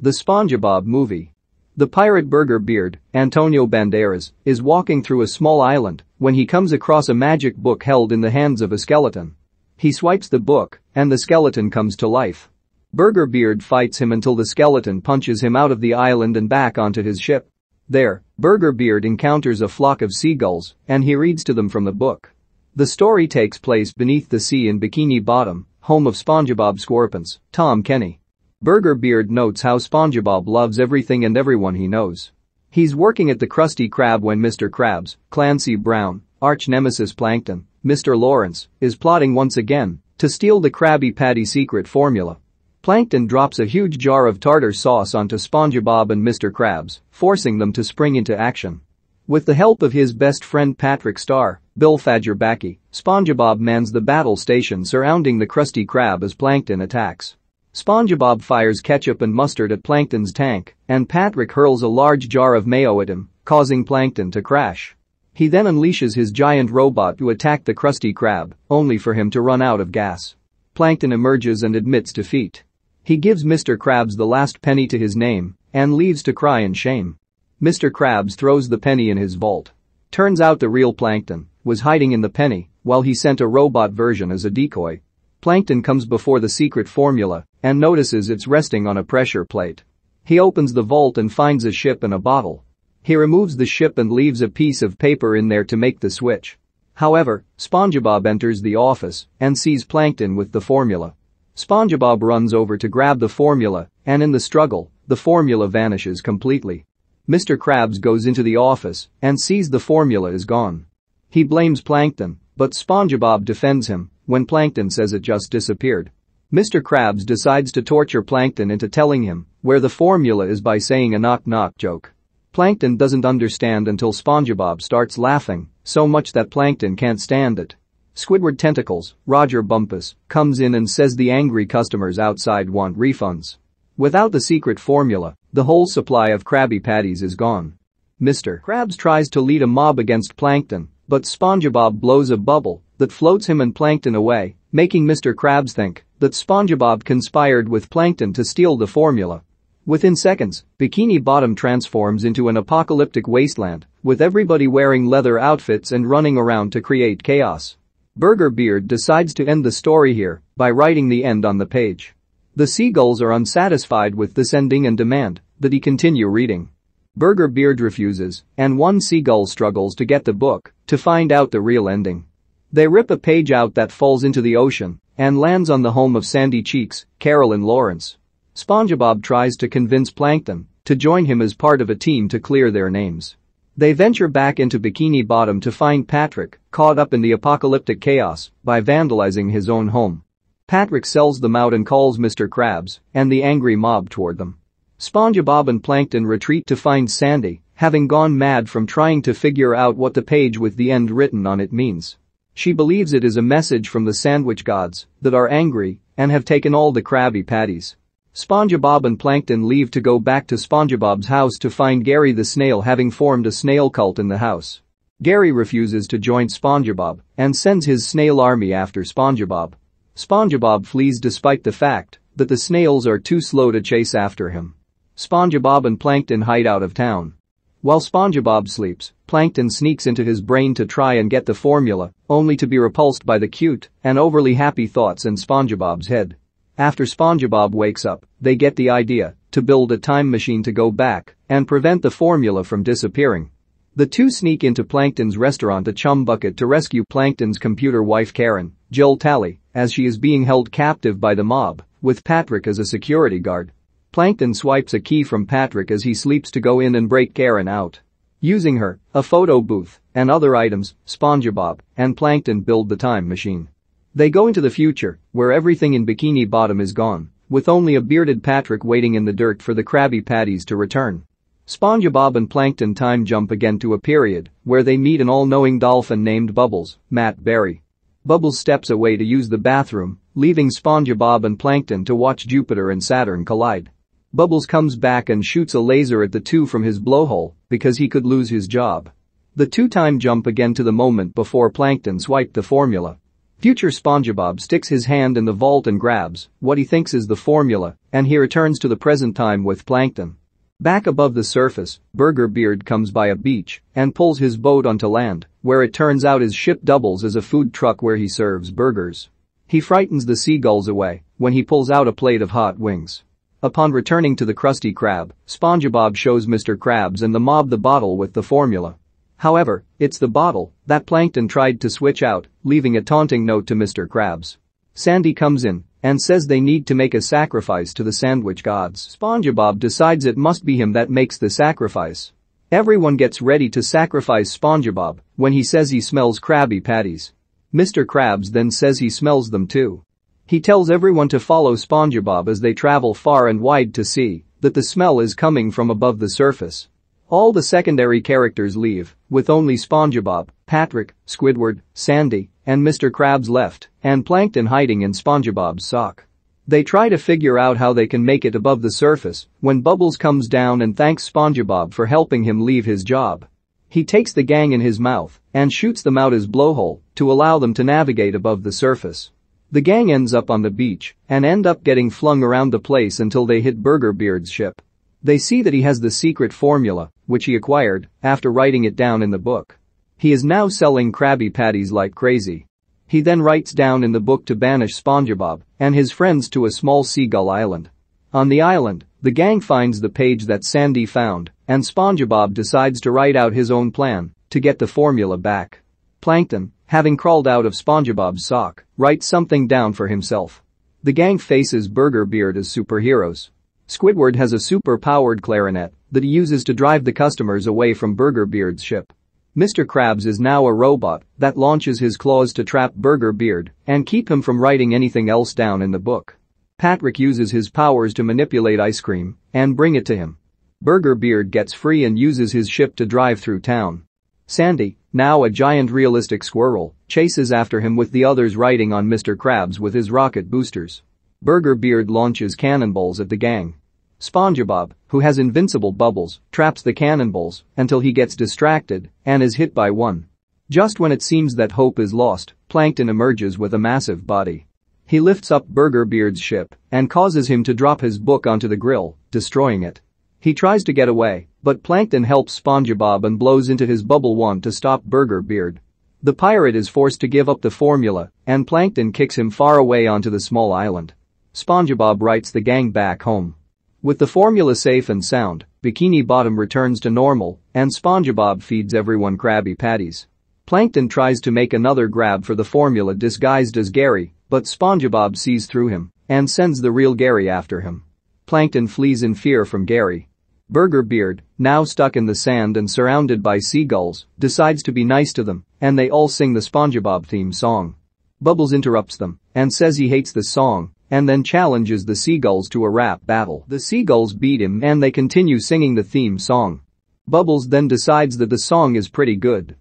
The SpongeBob Movie the pirate Burger Beard, Antonio Banderas, is walking through a small island when he comes across a magic book held in the hands of a skeleton. He swipes the book, and the skeleton comes to life. Burger Beard fights him until the skeleton punches him out of the island and back onto his ship. There, Burger Beard encounters a flock of seagulls, and he reads to them from the book. The story takes place beneath the sea in Bikini Bottom, home of SpongeBob SquarePants, Tom Kenny. Burger Beard notes how SpongeBob loves everything and everyone he knows. He's working at the Krusty Krab when Mr. Krabs, Clancy Brown, arch-nemesis Plankton, Mr. Lawrence, is plotting once again to steal the Krabby Patty secret formula. Plankton drops a huge jar of tartar sauce onto SpongeBob and Mr. Krabs, forcing them to spring into action. With the help of his best friend Patrick Star, Bill Fadgerbacky, SpongeBob mans the battle station surrounding the Krusty Krab as Plankton attacks. SpongeBob fires ketchup and mustard at Plankton's tank, and Patrick hurls a large jar of mayo at him, causing Plankton to crash. He then unleashes his giant robot to attack the Krusty Krab, only for him to run out of gas. Plankton emerges and admits defeat. He gives Mr. Krabs the last penny to his name and leaves to cry in shame. Mr. Krabs throws the penny in his vault. Turns out the real Plankton was hiding in the penny while he sent a robot version as a decoy Plankton comes before the secret formula and notices it's resting on a pressure plate. He opens the vault and finds a ship and a bottle. He removes the ship and leaves a piece of paper in there to make the switch. However, SpongeBob enters the office and sees Plankton with the formula. SpongeBob runs over to grab the formula, and in the struggle, the formula vanishes completely. Mr. Krabs goes into the office and sees the formula is gone. He blames Plankton, but SpongeBob defends him when Plankton says it just disappeared. Mr. Krabs decides to torture Plankton into telling him where the formula is by saying a knock-knock joke. Plankton doesn't understand until SpongeBob starts laughing, so much that Plankton can't stand it. Squidward Tentacles, Roger Bumpus, comes in and says the angry customers outside want refunds. Without the secret formula, the whole supply of Krabby Patties is gone. Mr. Krabs tries to lead a mob against Plankton, but SpongeBob blows a bubble that floats him and Plankton away, making Mr. Krabs think that SpongeBob conspired with Plankton to steal the formula. Within seconds, Bikini Bottom transforms into an apocalyptic wasteland, with everybody wearing leather outfits and running around to create chaos. Burger Beard decides to end the story here by writing the end on the page. The seagulls are unsatisfied with this ending and demand that he continue reading. Burger Beard refuses, and one seagull struggles to get the book to find out the real ending. They rip a page out that falls into the ocean and lands on the home of Sandy Cheeks, Carolyn Lawrence. SpongeBob tries to convince Plankton to join him as part of a team to clear their names. They venture back into Bikini Bottom to find Patrick caught up in the apocalyptic chaos by vandalizing his own home. Patrick sells them out and calls Mr. Krabs and the angry mob toward them. SpongeBob and Plankton retreat to find Sandy, having gone mad from trying to figure out what the page with the end written on it means. She believes it is a message from the sandwich gods that are angry and have taken all the Krabby Patties. SpongeBob and Plankton leave to go back to SpongeBob's house to find Gary the snail having formed a snail cult in the house. Gary refuses to join SpongeBob and sends his snail army after SpongeBob. SpongeBob flees despite the fact that the snails are too slow to chase after him. SpongeBob and Plankton hide out of town. While SpongeBob sleeps, Plankton sneaks into his brain to try and get the formula, only to be repulsed by the cute and overly happy thoughts in SpongeBob's head. After SpongeBob wakes up, they get the idea to build a time machine to go back and prevent the formula from disappearing. The two sneak into Plankton's restaurant a chum bucket to rescue Plankton's computer wife Karen, Jill Tally, as she is being held captive by the mob, with Patrick as a security guard. Plankton swipes a key from Patrick as he sleeps to go in and break Karen out. Using her, a photo booth, and other items, SpongeBob and Plankton build the time machine. They go into the future, where everything in Bikini Bottom is gone, with only a bearded Patrick waiting in the dirt for the Krabby Patties to return. SpongeBob and Plankton time jump again to a period where they meet an all-knowing dolphin named Bubbles, Matt Berry. Bubbles steps away to use the bathroom, leaving SpongeBob and Plankton to watch Jupiter and Saturn collide. Bubbles comes back and shoots a laser at the two from his blowhole because he could lose his job. The two-time jump again to the moment before Plankton swiped the formula. Future SpongeBob sticks his hand in the vault and grabs what he thinks is the formula, and he returns to the present time with Plankton. Back above the surface, Burger Beard comes by a beach and pulls his boat onto land, where it turns out his ship doubles as a food truck where he serves burgers. He frightens the seagulls away when he pulls out a plate of hot wings. Upon returning to the Krusty Krab, SpongeBob shows Mr. Krabs and the mob the bottle with the formula. However, it's the bottle that Plankton tried to switch out, leaving a taunting note to Mr. Krabs. Sandy comes in and says they need to make a sacrifice to the sandwich gods. SpongeBob decides it must be him that makes the sacrifice. Everyone gets ready to sacrifice SpongeBob when he says he smells Krabby Patties. Mr. Krabs then says he smells them too. He tells everyone to follow SpongeBob as they travel far and wide to see that the smell is coming from above the surface. All the secondary characters leave, with only SpongeBob, Patrick, Squidward, Sandy, and Mr. Krabs left, and Plankton hiding in SpongeBob's sock. They try to figure out how they can make it above the surface when Bubbles comes down and thanks SpongeBob for helping him leave his job. He takes the gang in his mouth and shoots them out his blowhole to allow them to navigate above the surface. The gang ends up on the beach and end up getting flung around the place until they hit Burger Beard's ship. They see that he has the secret formula, which he acquired after writing it down in the book. He is now selling Krabby Patties like crazy. He then writes down in the book to banish SpongeBob and his friends to a small seagull island. On the island, the gang finds the page that Sandy found, and SpongeBob decides to write out his own plan to get the formula back. Plankton, Having crawled out of SpongeBob's sock, writes something down for himself. The gang faces Burger Beard as superheroes. Squidward has a super-powered clarinet that he uses to drive the customers away from Burger Beard's ship. Mr. Krabs is now a robot that launches his claws to trap Burger Beard and keep him from writing anything else down in the book. Patrick uses his powers to manipulate ice cream and bring it to him. Burger Beard gets free and uses his ship to drive through town. Sandy, now a giant realistic squirrel chases after him with the others riding on Mr. Krabs with his rocket boosters. Burger Beard launches cannonballs at the gang. SpongeBob, who has invincible bubbles, traps the cannonballs until he gets distracted and is hit by one. Just when it seems that hope is lost, Plankton emerges with a massive body. He lifts up Burger Beard's ship and causes him to drop his book onto the grill, destroying it. He tries to get away, but Plankton helps SpongeBob and blows into his bubble wand to stop Burger Beard. The pirate is forced to give up the formula, and Plankton kicks him far away onto the small island. SpongeBob writes the gang back home. With the formula safe and sound, Bikini Bottom returns to normal, and SpongeBob feeds everyone Krabby Patties. Plankton tries to make another grab for the formula disguised as Gary, but SpongeBob sees through him and sends the real Gary after him. Plankton flees in fear from Gary, Burger Beard, now stuck in the sand and surrounded by seagulls, decides to be nice to them, and they all sing the SpongeBob theme song. Bubbles interrupts them and says he hates the song and then challenges the seagulls to a rap battle. The seagulls beat him and they continue singing the theme song. Bubbles then decides that the song is pretty good